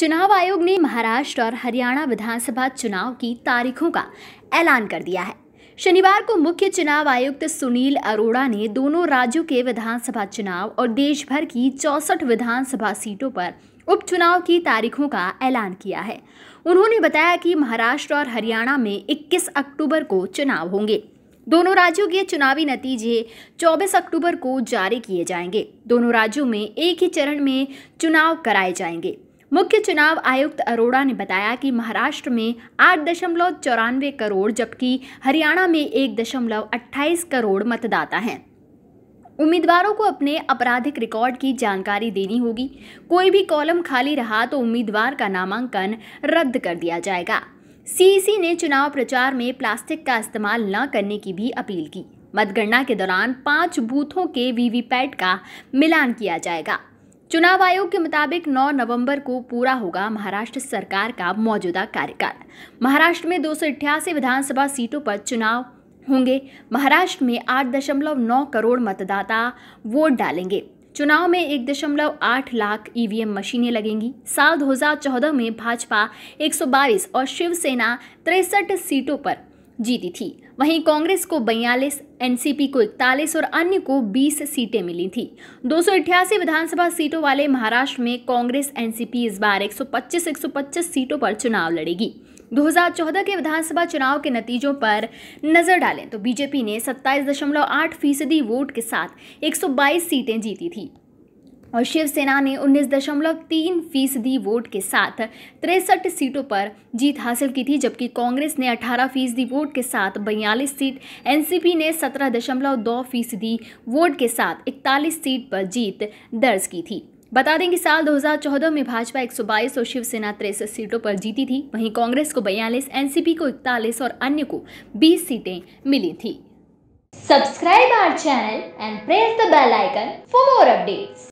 चुनाव आयोग ने महाराष्ट्र और हरियाणा विधानसभा चुनाव की तारीखों का ऐलान कर दिया है शनिवार को मुख्य चुनाव आयुक्त सुनील अरोड़ा ने दोनों राज्यों के विधानसभा चुनाव और देश भर की चौसठ विधानसभा सीटों पर उपचुनाव की तारीखों का ऐलान किया है उन्होंने बताया कि महाराष्ट्र और हरियाणा में 21 अक्टूबर को चुनाव होंगे दोनों राज्यों के चुनावी नतीजे 24 अक्टूबर को जारी किए जाएंगे दोनों राज्यों में एक ही चरण में चुनाव कराए जाएंगे मुख्य चुनाव आयुक्त अरोड़ा ने बताया कि महाराष्ट्र में आठ दशमलव चौरानवे करोड़ जबकि हरियाणा में एक दशमलव अट्ठाईस करोड़ मतदाता हैं उम्मीदवारों को अपने आपराधिक रिकॉर्ड की जानकारी देनी होगी कोई भी कॉलम खाली रहा तो उम्मीदवार का नामांकन रद्द कर दिया जाएगा सीईसी e ने चुनाव प्रचार में प्लास्टिक का इस्तेमाल न करने की भी अपील की मतगणना के दौरान पांच बूथों के वीवीपैट का मिलान किया जाएगा चुनाव आयोग के मुताबिक 9 नवंबर को पूरा होगा महाराष्ट्र सरकार का मौजूदा कार्यकाल महाराष्ट्र में दो विधानसभा सीटों पर चुनाव होंगे महाराष्ट्र में 8.9 करोड़ मतदाता वोट डालेंगे चुनाव में एक दशमलव आठ लाख ईवीएम मशीनें लगेंगी साल 2014 में भाजपा 122 और शिवसेना तिरसठ सीटों पर जीती थी वहीं कांग्रेस को बयालीस एनसीपी को इकतालीस और अन्य को 20 सीटें मिली थी दो विधानसभा सीटों वाले महाराष्ट्र में कांग्रेस एनसीपी इस बार 125 125 सीटों पर चुनाव लड़ेगी 2014 के विधानसभा चुनाव के नतीजों पर नजर डालें तो बीजेपी ने 27.8 फीसदी वोट के साथ 122 सीटें जीती थी और शिवसेना ने उन्नीस दशमलव तीन फीसदी वोट के साथ तिरसठ सीटों पर जीत हासिल की थी जबकि कांग्रेस ने 18 फीसदी वोट के साथ बयालीस सीट एनसीपी ने सत्रह दशमलव दो फीसदी वोट के साथ 41 सीट पर जीत दर्ज की थी बता दें कि साल 2014 में भाजपा 122 और शिवसेना तिरसठ सीटों पर जीती थी वहीं कांग्रेस को बयालीस एनसीपी को इकतालीस और अन्य को बीस सीटें मिली थी subscribe our channel and press the bell icon for more updates